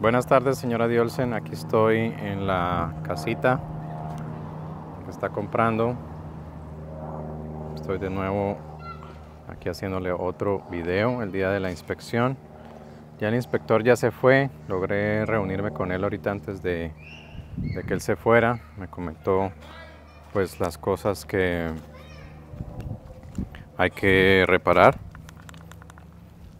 Buenas tardes, señora Diolsen. Aquí estoy en la casita que está comprando. Estoy de nuevo aquí haciéndole otro video el día de la inspección. Ya el inspector ya se fue. Logré reunirme con él ahorita antes de, de que él se fuera. Me comentó pues las cosas que hay que reparar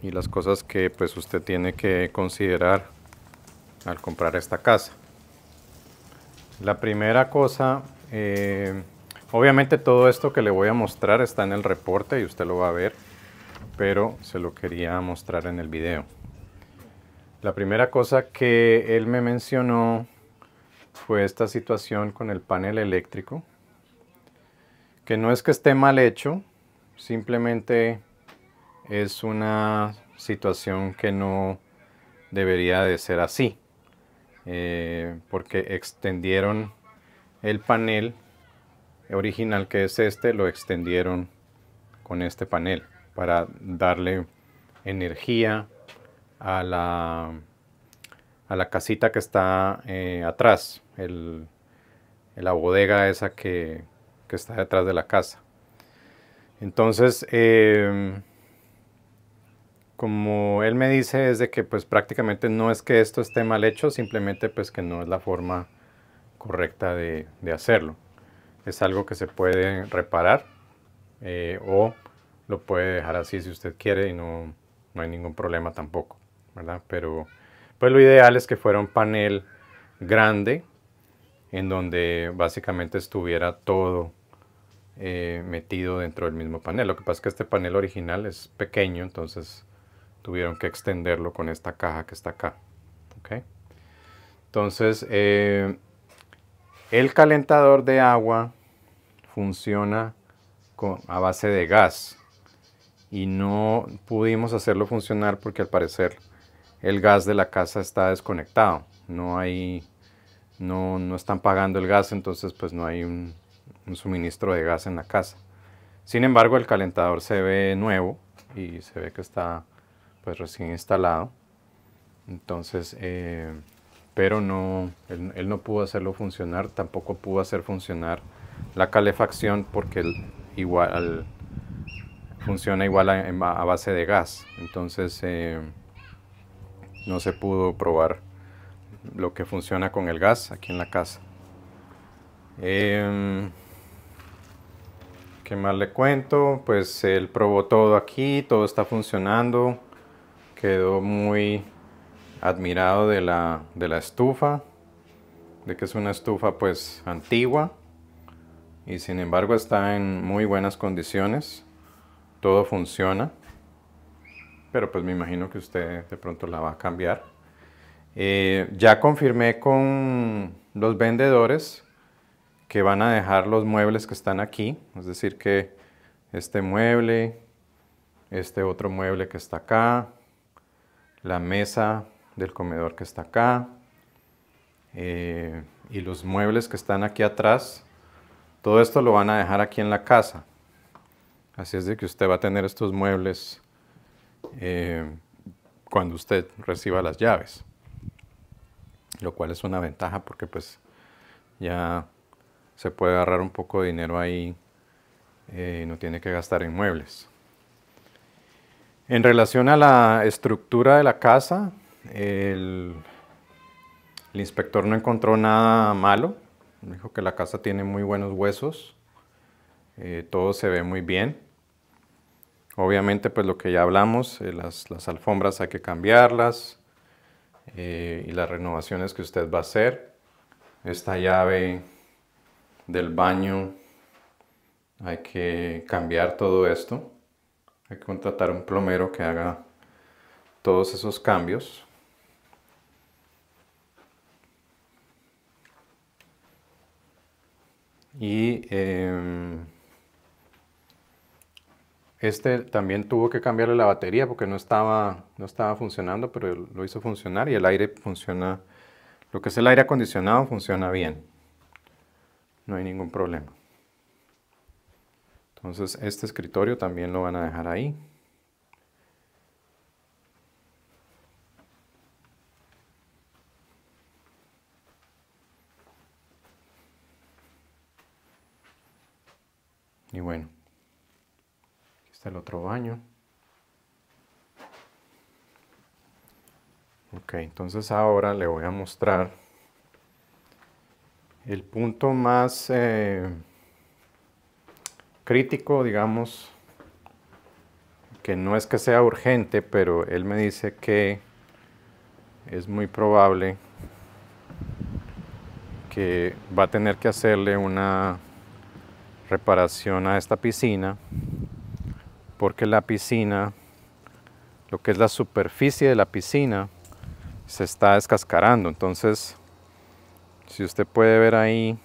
y las cosas que pues usted tiene que considerar al comprar esta casa. La primera cosa, eh, obviamente todo esto que le voy a mostrar está en el reporte y usted lo va a ver, pero se lo quería mostrar en el video. La primera cosa que él me mencionó fue esta situación con el panel eléctrico, que no es que esté mal hecho, simplemente es una situación que no debería de ser así. Eh, porque extendieron el panel original que es este, lo extendieron con este panel para darle energía a la, a la casita que está eh, atrás, la bodega esa que, está detrás de la casa. Entonces, eh, como él me dice, es de que pues prácticamente no es que esto esté mal hecho, simplemente pues que no es la forma correcta de, de hacerlo. Es algo que se puede reparar eh, o lo puede dejar así si usted quiere y no, no hay ningún problema tampoco, ¿verdad? Pero pues lo ideal es que fuera un panel grande en donde básicamente estuviera todo eh, metido dentro del mismo panel. Lo que pasa es que este panel original es pequeño, entonces tuvieron que extenderlo con esta caja que está acá. Entonces, eh, el calentador de agua funciona a base de gas y no pudimos hacerlo funcionar porque al parecer el gas de la casa está desconectado. No hay, no, están pagando el gas, entonces pues no hay un suministro de gas en la casa. Sin embargo, el calentador se ve nuevo y se ve que está pues recién instalado. Entonces, eh, pero no, él, no pudo hacerlo funcionar, tampoco pudo hacer funcionar la calefacción porque él igual funciona igual a, base de gas. Entonces eh, no se pudo probar lo que funciona con el gas aquí en la casa. Em, ¿Qué más le cuento? Pues él probó todo aquí, todo está funcionando quedó muy admirado de la, estufa, de que es una estufa pues antigua y sin embargo está en muy buenas condiciones, todo funciona, pero pues me imagino que usted de pronto la va a cambiar. Eh, ya confirmé con los vendedores que van a dejar los muebles que están aquí, es decir que este mueble, este otro mueble que está acá, la mesa del comedor que está acá eh, y los muebles que están aquí atrás. Todo esto lo van a dejar aquí en la casa. Así es de que usted va a tener estos muebles eh, cuando usted reciba las llaves. Lo cual es una ventaja porque pues ya se puede agarrar un poco de dinero ahí eh, y no tiene que gastar en muebles. En relación a la estructura de la casa, el, inspector no encontró nada malo. Dijo que la casa tiene muy buenos huesos, eh, todo se ve muy bien. Obviamente, pues lo que ya hablamos, eh, las, alfombras hay que cambiarlas eh, y las renovaciones que usted va a hacer. Esta llave del baño, hay que cambiar todo esto. Hay que contratar un plomero que haga todos esos cambios. Y em, este también tuvo que cambiarle la batería porque no estaba, no estaba funcionando, pero lo hizo funcionar y el aire funciona, lo que es el aire acondicionado funciona bien. No hay ningún problema. Entonces este escritorio también lo van a dejar ahí. Y bueno, aquí está el otro baño. Ok, entonces ahora le voy a mostrar el punto más... Eh, crítico, digamos, que no es que sea urgente, pero él me dice que es muy probable que va a tener que hacerle una reparación a esta piscina porque la piscina, lo que es la superficie de la piscina, se está descascarando. Entonces, si usted puede ver ahí,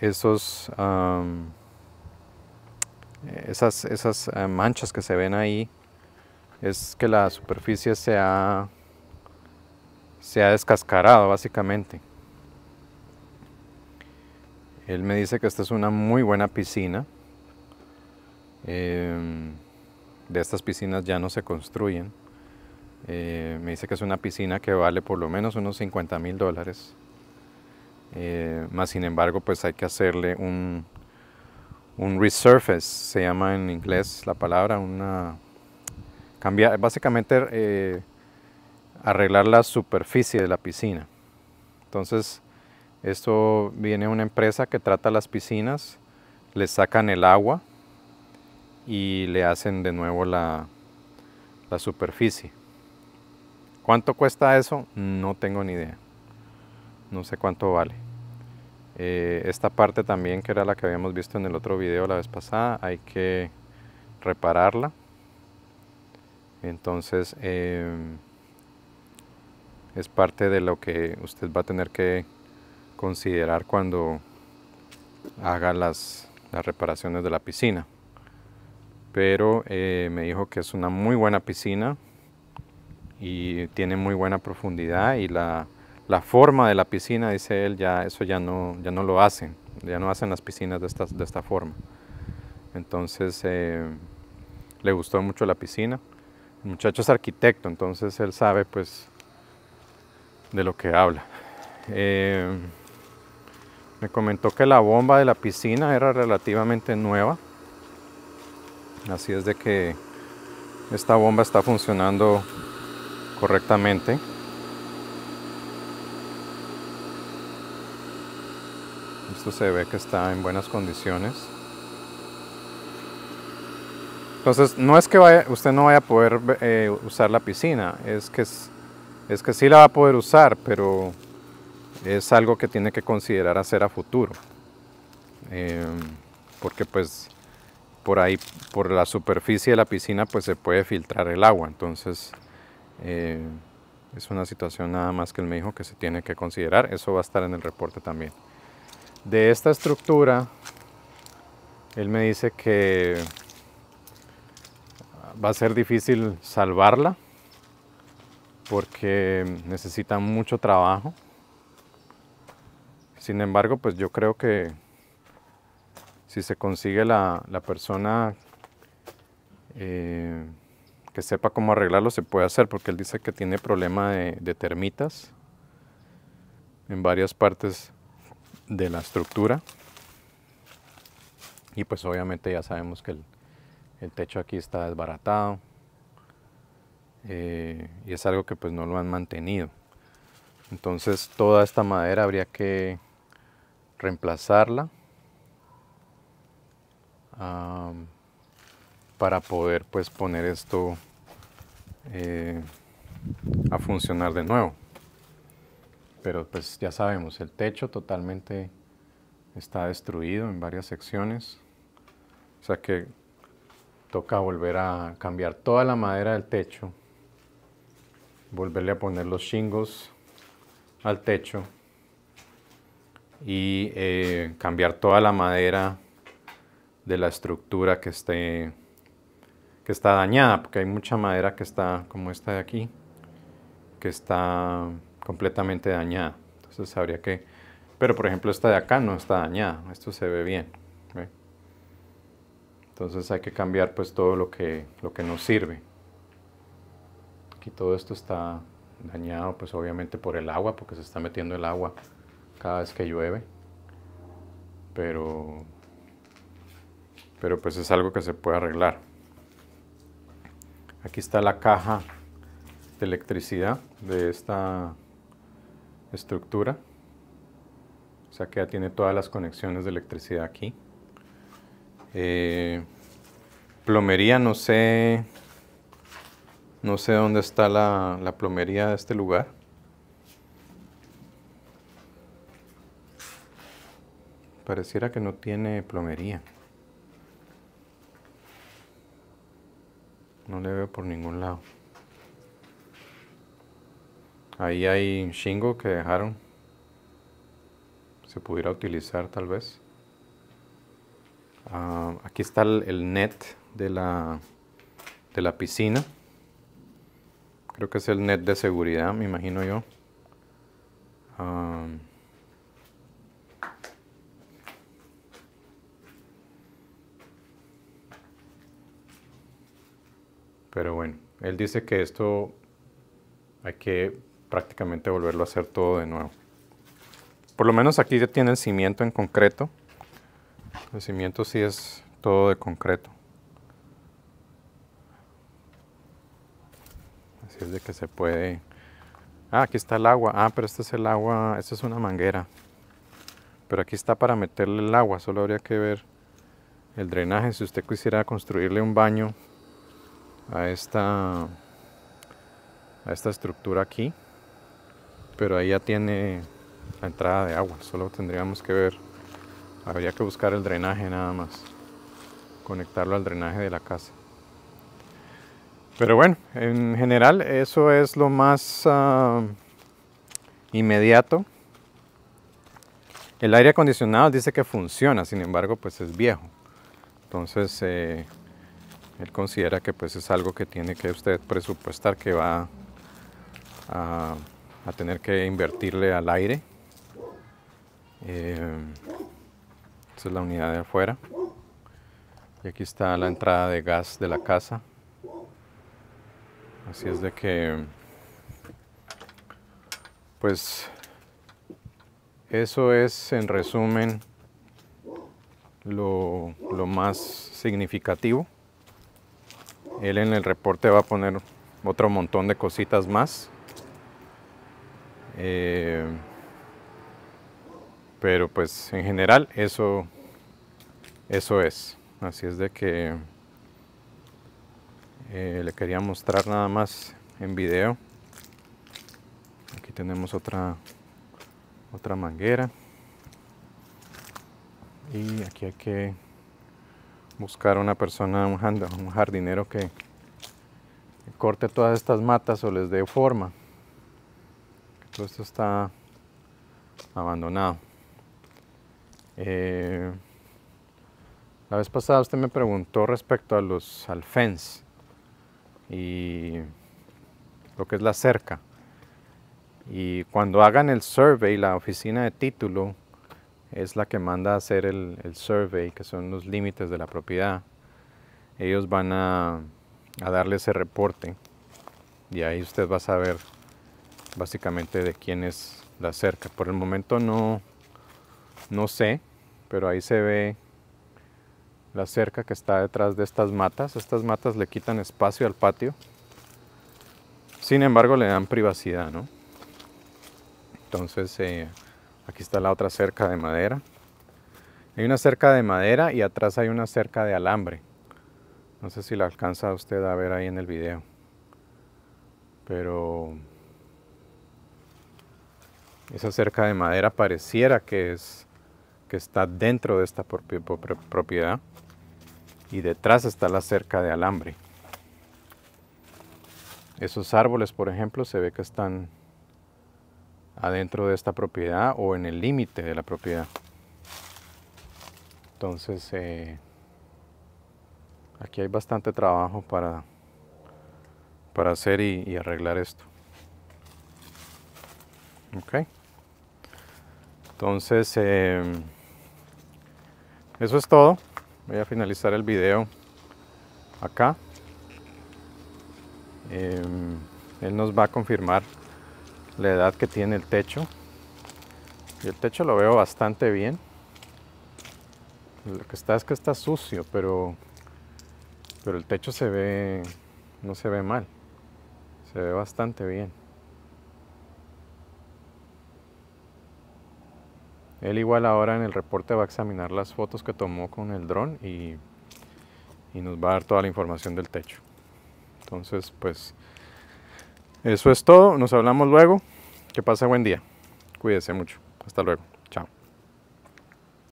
esos, esas, eh, manchas que se ven ahí es que la superficie se ha, descascarado básicamente. Él me dice que esta es una muy buena piscina. Em, de estas piscinas ya no se construyen. Eh, me dice que es una piscina que vale por lo menos unos 50 mil dólares. Eh, más sin embargo, pues hay que hacerle un, un resurface, se llama en inglés la palabra, una cambiar, básicamente eh, arreglar la superficie de la piscina. Entonces, esto viene una empresa que trata las piscinas, le sacan el agua y le hacen de nuevo la, la superficie. ¿Cuánto cuesta eso? No tengo ni idea no sé cuánto vale. Eh, esta parte también que era la que habíamos visto en el otro video la vez pasada, hay que repararla. Entonces em, es parte de lo que usted va a tener que considerar cuando haga las, reparaciones de la piscina. Pero eh, me dijo que es una muy buena piscina y tiene muy buena profundidad y la, la forma de la piscina, dice él, ya eso ya no, ya no lo hacen, ya no hacen las piscinas de esta, de esta forma. Entonces eh, le gustó mucho la piscina. El muchacho es arquitecto, entonces él sabe pues de lo que habla. Eh, me comentó que la bomba de la piscina era relativamente nueva. Así es de que esta bomba está funcionando correctamente. Esto se ve que está en buenas condiciones. Entonces, no es que usted no vaya a poder eh, usar la piscina, es que, es, que sí la va a poder usar, pero es algo que tiene que considerar hacer a futuro. Em, porque pues por ahí, por la superficie de la piscina, pues se puede filtrar el agua. Entonces, eh, es una situación nada más que él me dijo que se tiene que considerar. Eso va a estar en el reporte también de esta estructura, él me dice que va a ser difícil salvarla porque necesita mucho trabajo. Sin embargo, pues yo creo que si se consigue la, persona eh, que sepa cómo arreglarlo, se puede hacer, porque él dice que tiene problema de, de termitas en varias partes de la estructura. Y pues obviamente ya sabemos que el, techo aquí está desbaratado. Eh, y es algo que pues no lo han mantenido. Entonces toda esta madera habría que reemplazarla para poder pues poner esto eh, a funcionar de nuevo pero pues ya sabemos, el techo totalmente está destruido en varias secciones, o sea que toca volver a cambiar toda la madera del techo, volverle a poner los chingos al techo y eh, cambiar toda la madera de la estructura que esté que está dañada porque hay mucha madera que está como esta de aquí que está completamente dañada. Entonces habría que... Pero por ejemplo esta de acá no está dañada, esto se ve bien. Entonces hay que cambiar pues todo lo que, lo que nos sirve. Aquí todo esto está dañado pues obviamente por el agua, porque se está metiendo el agua cada vez que llueve. Pero, pero pues es algo que se puede arreglar. Aquí está la caja de electricidad de esta estructura, o sea que ya tiene todas las conexiones de electricidad aquí. Eh, plomería, no sé, no sé dónde está la, la plomería de este lugar. Pareciera que no tiene plomería. No le veo por ningún lado. Ahí hay un chingo que dejaron. Se pudiera utilizar tal vez. Ah, aquí está el, net de la, de la piscina. Creo que es el net de seguridad, me imagino yo. Ah, pero bueno, él dice que esto hay que prácticamente volverlo a hacer todo de nuevo. Por lo menos aquí ya tiene el cimiento en concreto. El cimiento sí es todo de concreto. Así es de que se puede... Ah, aquí está el agua. Ah, pero este es el agua, esta es una manguera. Pero aquí está para meterle el agua, solo habría que ver el drenaje. Si usted quisiera construirle un baño a esta, a esta estructura aquí, pero ahí ya tiene la entrada de agua, solo tendríamos que ver, habría que buscar el drenaje nada más, conectarlo al drenaje de la casa. Pero bueno, en general eso es lo más ah, inmediato. El aire acondicionado dice que funciona, sin embargo pues es viejo. Entonces eh, él considera que pues es algo que tiene que usted presupuestar que va a a tener que invertirle al aire. Eh, es la unidad de afuera. Y aquí está la entrada de gas de la casa. Así es de que, pues, eso es en resumen lo, lo más significativo. Él en el reporte va a poner otro montón de cositas más. Eh, pero pues en general eso, eso es. Así es de que eh, le quería mostrar nada más en video. Aquí tenemos otra, otra manguera. Y aquí hay que buscar una persona, un jardinero que corte todas estas matas o les dé forma todo esto está abandonado. Eh, la vez pasada usted me preguntó respecto a los al fence y lo que es la cerca. Y cuando hagan el survey, la oficina de título es la que manda a hacer el, survey, que son los límites de la propiedad. Ellos van a, a darle ese reporte y ahí usted va a saber básicamente de quién es la cerca. Por el momento no, no sé, pero ahí se ve la cerca que está detrás de estas matas. Estas matas le quitan espacio al patio. Sin embargo, le dan privacidad, ¿no? Entonces, eh, aquí está la otra cerca de madera. Hay una cerca de madera y atrás hay una cerca de alambre. No sé si la alcanza usted a ver ahí en el video. Pero esa cerca de madera pareciera que, es, que está dentro de esta propiedad y detrás está la cerca de alambre. Esos árboles, por ejemplo, se ve que están adentro de esta propiedad o en el límite de la propiedad. Entonces, eh, aquí hay bastante trabajo para, para hacer y, arreglar esto. Okay. Entonces, em, eso es todo. Voy a finalizar el video acá. Em, él nos va a confirmar la edad que tiene el techo. Y el techo lo veo bastante bien. Lo que está es que está sucio, pero, pero el techo se ve, no se ve mal. Se ve bastante bien. Él igual ahora en el reporte va a examinar las fotos que tomó con el dron y, nos va a dar toda la información del techo. Entonces, pues eso es todo. Nos hablamos luego. Que pase buen día. Cuídese mucho. Hasta luego.